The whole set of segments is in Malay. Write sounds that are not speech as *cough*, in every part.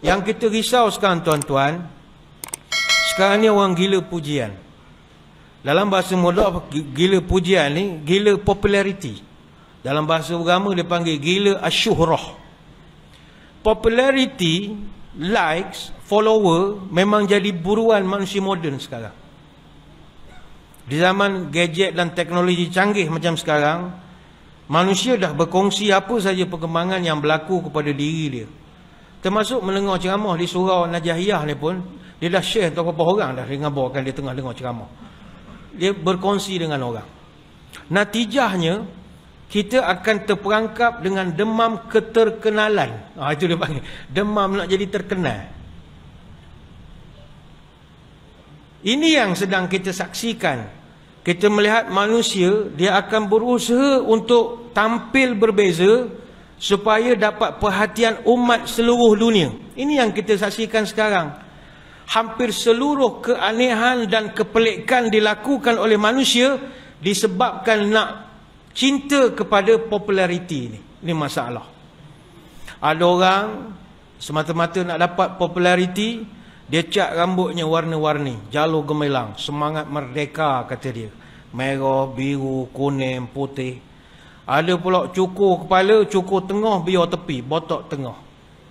Yang kita risau sekarang tuan-tuan Sekarang ni orang gila pujian Dalam bahasa modok Gila pujian ni Gila populariti Dalam bahasa agama dia panggil gila asyuhrah Populariti Likes, follower Memang jadi buruan manusia moden sekarang di zaman gadget dan teknologi canggih macam sekarang, manusia dah berkongsi apa saja perkembangan yang berlaku kepada diri dia. Termasuk mendengar ceramah di surau Najahiyah ni pun, dia dah share untuk beberapa orang dah dengan bawakan dia tengah dengar ceramah. Dia berkongsi dengan orang. Natijahnya, kita akan terperangkap dengan demam keterkenalan. Ah ha, itu dia panggil. Demam nak jadi terkenal. Ini yang sedang kita saksikan kita melihat manusia dia akan berusaha untuk tampil berbeza supaya dapat perhatian umat seluruh dunia. Ini yang kita saksikan sekarang. Hampir seluruh keanehan dan kepelikan dilakukan oleh manusia disebabkan nak cinta kepada populariti ini. Ini masalah. Ada orang semata-mata nak dapat populariti, dia cat rambutnya warna-warni, jalur gemilang, semangat merdeka kata dia. Merah, biru, kuning, putih. Ada pula cukur kepala, cukur tengah, biar tepi, botok tengah.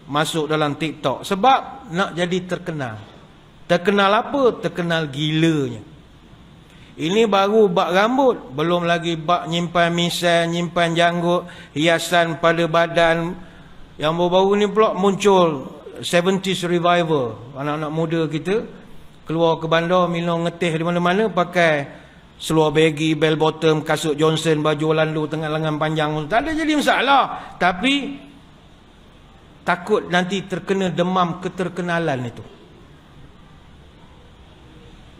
Masuk dalam TikTok. Sebab nak jadi terkenal. Terkenal apa? Terkenal gilanya. Ini baru bak rambut. Belum lagi bak nyimpan misal, nyimpan janggut, hiasan pada badan. Yang baru-baru ni pula muncul 70s revival anak-anak muda kita keluar ke bandar minum ngetih di mana-mana pakai seluar baggy bell bottom kasut Johnson baju landu tengah lengan panjang tak ada jadi masalah tapi takut nanti terkena demam keterkenalan itu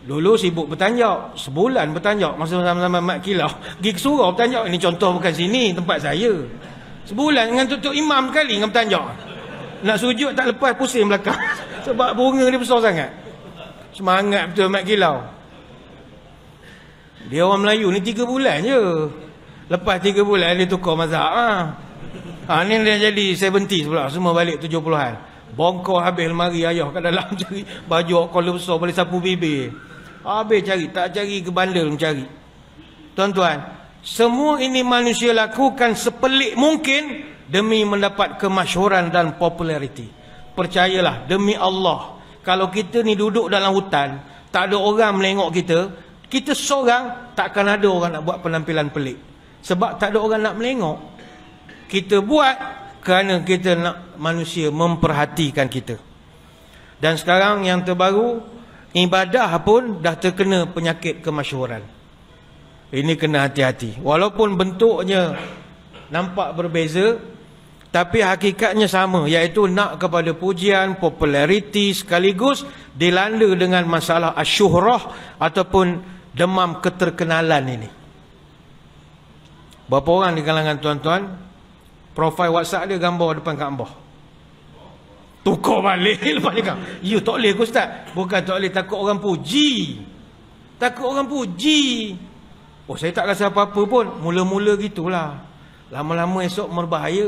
dulu sibuk bertanjak sebulan bertanjak masa zaman sama mak Kilau pergi ke surau bertanjak ini contoh bukan sini tempat saya sebulan dengan tutup imam sekali dengan bertanjak nak sujud tak lepas pusing belakang. *laughs* Sebab bunga dia besar sangat. Semangat betul Mat Kilau. Dia orang Melayu ni tiga bulan je. Lepas tiga bulan dia tukar mazhab. Ha. ha ni dia jadi 70s pula. Semua balik 70-an. Bongkar habis lemari ayah kat dalam *laughs* cari baju kalau besar boleh sapu bibir. Habis cari. Tak cari ke bandel mencari. Tuan-tuan. Semua ini manusia lakukan sepelik mungkin demi mendapat kemasyuran dan populariti. Percayalah demi Allah, kalau kita ni duduk dalam hutan, tak ada orang melengok kita, kita seorang takkan ada orang nak buat penampilan pelik. Sebab tak ada orang nak melengok. Kita buat kerana kita nak manusia memperhatikan kita. Dan sekarang yang terbaru, ibadah pun dah terkena penyakit kemasyuran. Ini kena hati-hati. Walaupun bentuknya nampak berbeza, tapi hakikatnya sama iaitu nak kepada pujian, populariti sekaligus dilanda dengan masalah asyuhrah ataupun demam keterkenalan ini. Berapa orang di kalangan tuan-tuan, profil WhatsApp dia gambar depan Kaabah. Tukar balik *laughs* lepas ni kan. Ya tak boleh ke Ustaz? Bukan tak boleh, takut orang puji. Takut orang puji. Oh saya tak rasa apa-apa pun. Mula-mula gitulah. Lama-lama esok merbahaya.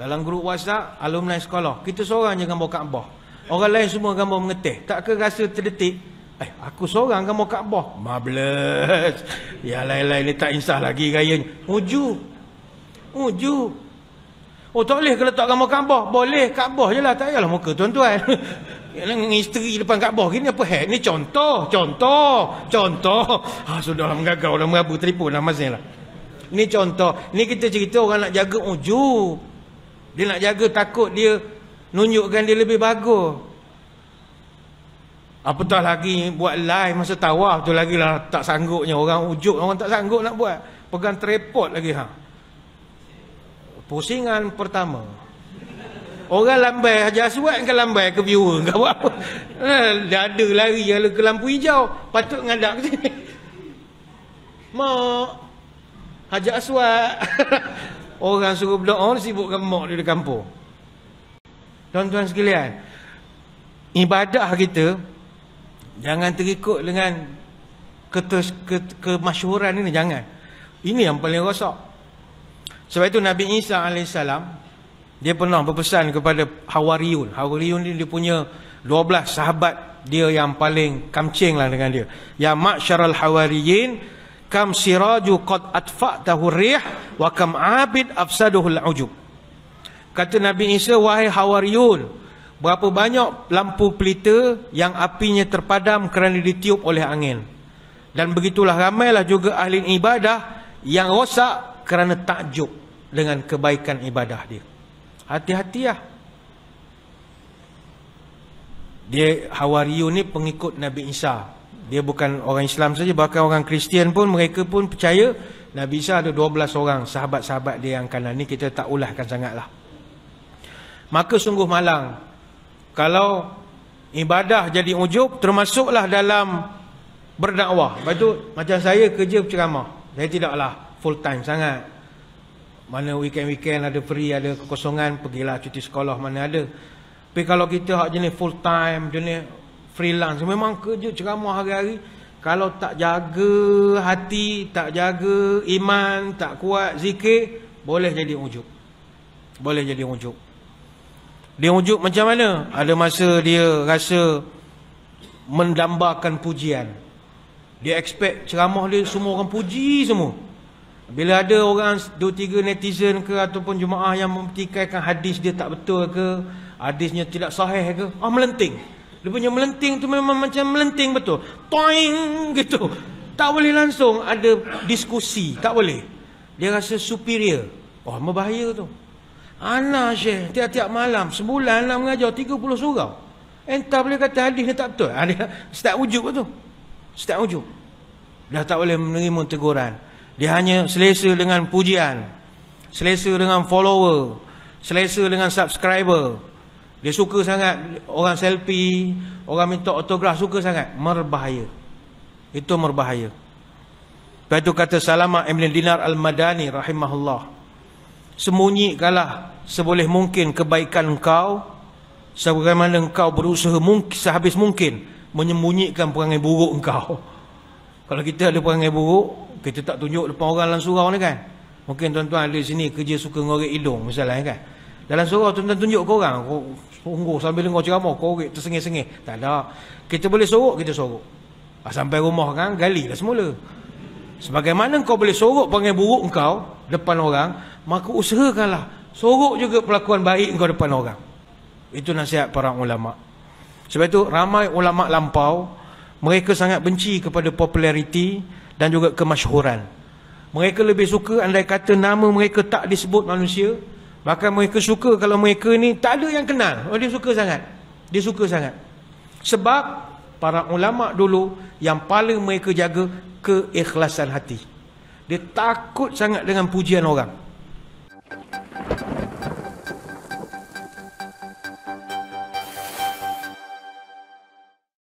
Dalam grup WhatsApp, alumni sekolah. Kita seorang je gambar Kaabah. Orang lain semua gambar mengetih. Tak ke rasa terdetik? Eh, aku seorang gambar Kaabah. Marvelous. Ya lain-lain ni tak insah lagi raya ni. Uju. Uju. Oh tak boleh ke letak gambar Kaabah? Boleh, Kaabah je lah. Tak payahlah muka tuan-tuan. *laughs* Yang Isteri depan Kaabah ini apa hak? Ni contoh, contoh, contoh. Ha, ah, sudahlah mengagau dah merabu telefon dah masing lah. Ini lah. contoh. Ini kita cerita orang nak jaga ujub. Dia nak jaga takut dia nunjukkan dia lebih bagus. Apatah lagi buat live masa tawaf tu lagi lah tak sanggupnya. Orang ujuk orang tak sanggup nak buat. Pegang tripod lagi ha. Pusingan pertama. Orang lambai Haji Aswad kan lambai ke viewer ke apa. Ha, dia ada lari ala ke lampu hijau. Patut ngadap ke sini. Mak. Haji Aswad. *laughs* Orang suruh berdoa sibuk gemuk di kampung. Tuan-tuan sekalian, ibadah kita jangan terikut dengan ketus, ke, kemasyhuran ini jangan. Ini yang paling rosak. Sebab itu Nabi Isa AS dia pernah berpesan kepada Hawariun. Hawariun ni dia punya 12 sahabat dia yang paling kamcing lah dengan dia. Ya ma'syaral hawariyin kam siraju qad atfa'tahu rih wa kam abid afsaduhul ujub kata nabi isa wahai hawariyun berapa banyak lampu pelita yang apinya terpadam kerana ditiup oleh angin dan begitulah ramailah juga ahli ibadah yang rosak kerana takjub dengan kebaikan ibadah dia hati-hati lah dia hawariyun ni pengikut nabi isa dia bukan orang Islam saja bahkan orang Kristian pun mereka pun percaya Nabi Isa ada 12 orang sahabat-sahabat dia yang kanan ini kita tak ulahkan sangatlah maka sungguh malang kalau ibadah jadi ujub termasuklah dalam berdakwah lepas tu macam saya kerja ceramah saya tidaklah full time sangat mana weekend-weekend ada free ada kekosongan pergilah cuti sekolah mana ada tapi kalau kita hak jenis full time jenis freelance memang kerja ceramah hari-hari kalau tak jaga hati tak jaga iman tak kuat zikir boleh jadi ujub boleh jadi ujub dia ujub macam mana ada masa dia rasa mendambakan pujian dia expect ceramah dia semua orang puji semua bila ada orang dua tiga netizen ke ataupun jemaah yang mempertikaikan hadis dia tak betul ke hadisnya tidak sahih ke ah melenting dia punya melenting tu memang macam melenting betul. Toing gitu. Tak boleh langsung ada diskusi. Tak boleh. Dia rasa superior. Wah, oh, membahaya tu. Anak Syekh, tiap-tiap malam, sebulan nak mengajar 30 surau. Entah boleh kata hadis ni tak betul. Ha, dia, setiap wujud tu. Setiap wujud. Dah tak boleh menerima teguran. Dia hanya selesa dengan pujian. Selesa dengan follower. Selesa dengan subscriber. Dia suka sangat orang selfie, orang minta autograf suka sangat, merbahaya. Itu merbahaya. Lepas itu kata Salama Emlin Dinar Al-Madani rahimahullah. Sembunyikanlah seboleh mungkin kebaikan kau sebagaimana kau berusaha mungkin sehabis mungkin menyembunyikan perangai buruk kau. *laughs* Kalau kita ada perangai buruk, kita tak tunjuk depan orang dalam surau ni kan. Mungkin tuan-tuan ada sini kerja suka ngorek hidung misalnya kan. Dalam surau tuan-tuan tunjuk ke orang, Sungguh sambil kau ceramah korek tersengih-sengih. Tak ada. Kita boleh sorok, kita sorok. Ah, sampai rumah kan, gali dah semula. Sebagaimana kau boleh sorok panggil buruk kau depan orang, maka usahakanlah. Sorok juga perlakuan baik kau depan orang. Itu nasihat para ulama. Sebab itu ramai ulama lampau, mereka sangat benci kepada populariti dan juga kemasyhuran. Mereka lebih suka andai kata nama mereka tak disebut manusia, Maka mereka suka kalau mereka ni tak ada yang kenal. Oh dia suka sangat. Dia suka sangat. Sebab para ulama dulu yang paling mereka jaga keikhlasan hati. Dia takut sangat dengan pujian orang.